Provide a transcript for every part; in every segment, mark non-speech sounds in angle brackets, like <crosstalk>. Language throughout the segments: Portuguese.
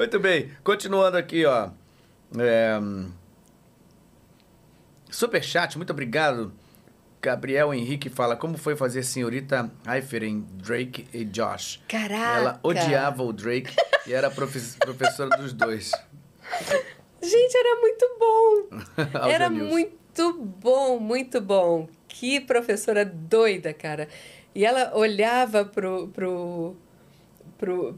Muito bem. Continuando aqui, ó. É... Superchat, muito obrigado. Gabriel Henrique fala: Como foi fazer senhorita Eiferen, em Drake e Josh? Caraca! Ela odiava o Drake e era professora dos dois. Gente, era muito bom! <laughs> era News. muito bom, muito bom. Que professora doida, cara. E ela olhava pro, pro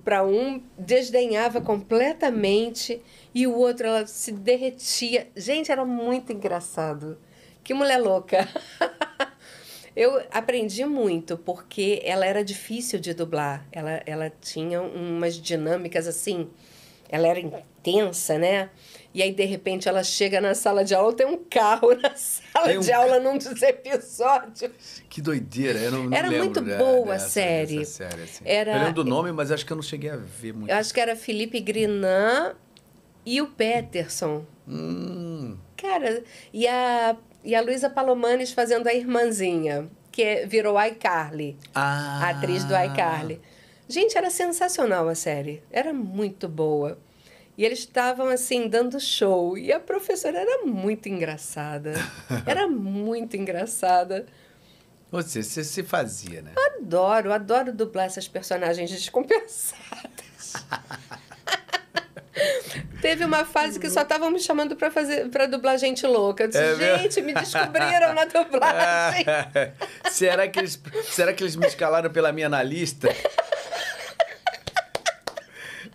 para um, desdenhava completamente e o outro ela se derretia. Gente, era muito engraçado. Que mulher louca. <laughs> Eu aprendi muito porque ela era difícil de dublar. Ela, ela tinha umas dinâmicas assim ela era intensa, né? E aí, de repente, ela chega na sala de aula, tem um carro <laughs> na sala um... de aula num dos episódios. Que doideira, eu não, não Era muito boa a série. série assim. era... Eu lembro do nome, mas acho que eu não cheguei a ver muito. Eu acho que era Felipe Grinan e o Peterson. Hum. Cara, e a, e a Luísa Palomanes fazendo a irmãzinha, que é, virou iCarly. Ah. A atriz do iCarly. Gente, era sensacional a série, era muito boa. E eles estavam assim dando show e a professora era muito engraçada. <laughs> Era muito engraçada. você se fazia, né? Adoro, adoro dublar essas personagens descompensadas. <laughs> Teve uma fase que só estavam me chamando para fazer para dublar gente louca. Eu disse, é gente, meu... me descobriram na <laughs> dublagem. será que eles será que eles me escalaram pela minha analista?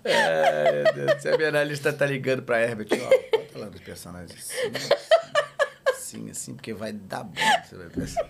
É, meu Deus. Se a minha analista tá ligando pra Herbert, ó, bota lá dos personagens assim, assim, assim, porque vai dar bom. Você vai pensar.